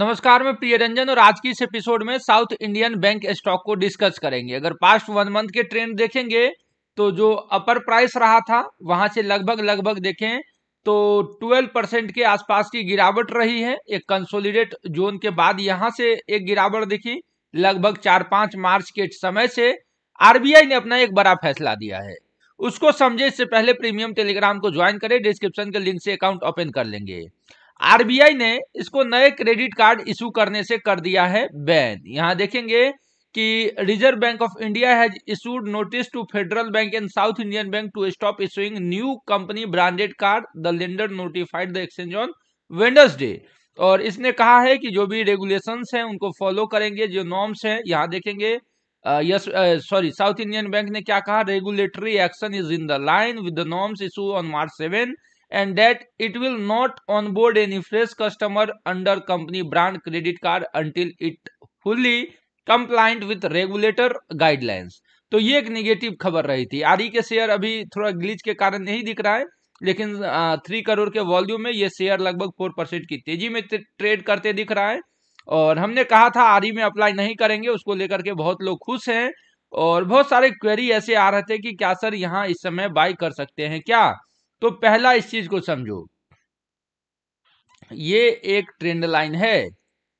नमस्कार मैं रंजन और आज की इस एपिसोड में साउथ इंडियन बैंक स्टॉक को डिस्कस करेंगे अगर पास्ट वन मंथ के ट्रेंड देखेंगे तो जो अपर प्राइस रहा था वहां से लगभग लगभग देखें तो 12 परसेंट के आसपास की गिरावट रही है एक कंसोलिडेट जोन के बाद यहां से एक गिरावट देखी लगभग चार पांच मार्च के समय से आरबीआई ने अपना एक बड़ा फैसला दिया है उसको समझे इससे पहले प्रीमियम टेलीग्राम को ज्वाइन करें डिस्क्रिप्शन के लिंक से अकाउंट ओपन कर लेंगे आरबीआई ने इसको नए क्रेडिट कार्ड इशू करने से कर दिया है बैन यहां देखेंगे कि Reserve Bank of India has issued notice to Federal Bank and South Indian Bank to stop issuing new company branded card the lender notified the exchange on Wednesday और इसने कहा है कि जो भी रेगुलेशंस हैं उनको फॉलो करेंगे जो नॉर्म्स हैं यहाँ देखेंगे yes sorry South Indian bank ने क्या कहा regulatory action is in the line with the norms issue on March seven and that it will not onboard any fresh customer under company brand credit card until it fully compliant with regulator guidelines तो ये एक negative खबर रही थी आरी के share अभी थोड़ा ग्लिच के कारण नहीं दिख रहा है लेकिन थ्री करोड़ के वॉल्यूम में ये शेयर लगभग फोर परसेंट की तेजी में ट्रेड करते दिख रहा है और हमने कहा था आरी में अप्लाई नहीं करेंगे उसको लेकर के बहुत लोग खुश हैं और बहुत सारे क्वेरी ऐसे आ रहे थे कि क्या सर यहाँ इस समय बाई कर सकते हैं क्या तो पहला इस चीज को समझो ये एक ट्रेंड लाइन है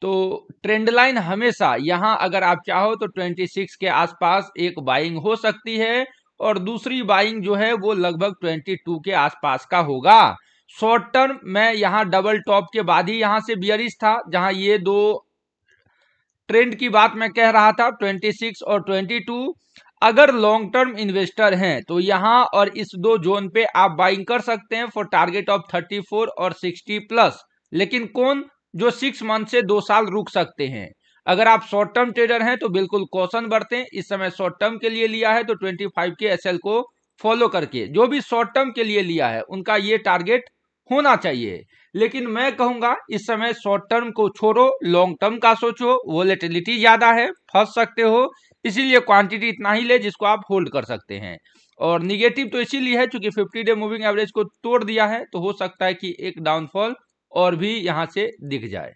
तो ट्रेंड लाइन हमेशा यहां अगर आप चाहो तो 26 के आसपास एक बाइंग हो सकती है और दूसरी बाइंग जो है वो लगभग 22 के आसपास का होगा शॉर्ट टर्म में यहां डबल टॉप के बाद ही यहां से बियरिश था जहां ये दो ट्रेंड की बात मैं कह रहा था 26 और 22 अगर लॉन्ग टर्म इन्वेस्टर हैं तो यहाँ और इस दो जोन पे आप बाइंग कर सकते हैं फॉर टारगेट ऑफ 34 और 60 प्लस लेकिन कौन जो सिक्स मंथ से दो साल रुक सकते हैं अगर आप शॉर्ट टर्म ट्रेडर हैं तो बिल्कुल कौशन हैं इस समय शॉर्ट टर्म के लिए लिया है तो फाइव के एल को फॉलो करके जो भी शॉर्ट टर्म के लिए लिया है उनका ये टारगेट होना चाहिए लेकिन मैं कहूंगा इस समय शॉर्ट टर्म को छोड़ो लॉन्ग टर्म का सोचो वोलेटिलिटी ज़्यादा है फंस सकते हो इसीलिए क्वांटिटी इतना ही ले जिसको आप होल्ड कर सकते हैं और निगेटिव तो इसीलिए है चूंकि 50 डे मूविंग एवरेज को तोड़ दिया है तो हो सकता है कि एक डाउनफॉल और भी यहाँ से दिख जाए